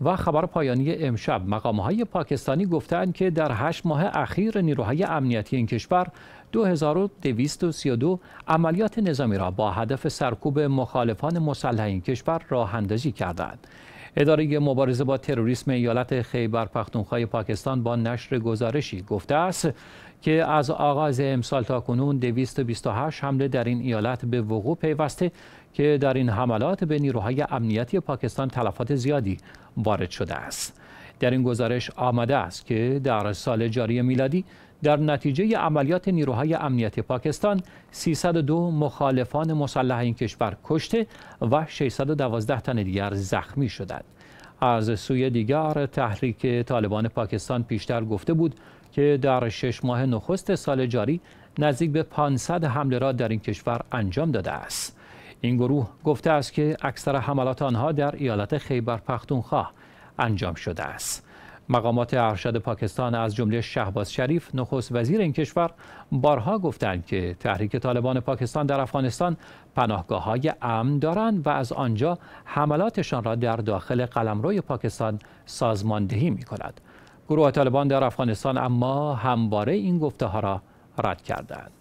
و خبر پایانی امشب مقام های پاکستانی گفتند که در هشت ماه اخیر نیروهای امنیتی این کشور 2232 عملیات نظامی را با هدف سرکوب مخالفان مسلح این کشور راه اندازی کردند. اداره مبارزه با تروریسم ایالت خیبر پختونخوا پاکستان با نشر گزارشی گفته است که از آغاز امسال تا کنون 228 حمله در این ایالت به وقوع پیوسته که در این حملات به نیروهای امنیتی پاکستان تلفات زیادی وارد شده است. در این گزارش آمده است که در سال جاری میلادی در نتیجه عملیات نیروهای امنیتی پاکستان 302 مخالفان مسلح این کشور کشته و 612 تن دیگر زخمی شدند. از سوی دیگر تحریک طالبان پاکستان پیشتر گفته بود که در شش ماه نخست سال جاری نزدیک به 500 حمله را در این کشور انجام داده است. این گروه گفته است که اکثر حملات آنها در ایالت خیبر پختونخوا انجام شده است. مقامات ارشد پاکستان از جمله شهباز شریف نخست وزیر این کشور بارها گفتند که تحریک طالبان پاکستان در افغانستان پناهگاه های امن دارند و از آنجا حملاتشان را در داخل قلمروی پاکستان سازماندهی می کند. گروه طالبان در افغانستان اما همواره این گفته ها را رد کردند.